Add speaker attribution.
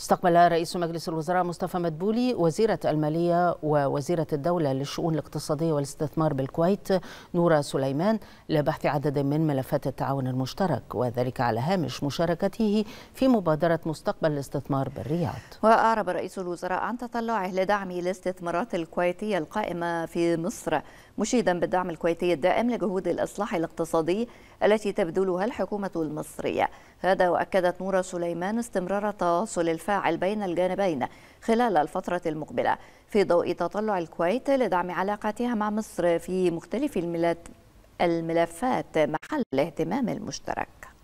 Speaker 1: استقبل رئيس مجلس الوزراء مصطفى مدبولي وزيرة المالية ووزيرة الدولة للشؤون الاقتصادية والاستثمار بالكويت نورة سليمان لبحث عدد من ملفات التعاون المشترك وذلك على هامش مشاركته في مبادرة مستقبل الاستثمار بالرياض
Speaker 2: وأعرب رئيس الوزراء عن تطلعه لدعم الاستثمارات الكويتية القائمة في مصر مشيدا بالدعم الكويتي الدائم لجهود الإصلاح الاقتصادي التي تبذلها الحكومة المصرية هذا وأكدت نورة سليمان استمرار تواصل الف التفاعل بين الجانبين خلال الفترة المقبلة في ضوء تطلع الكويت لدعم علاقاتها مع مصر في مختلف الملفات محل الاهتمام المشترك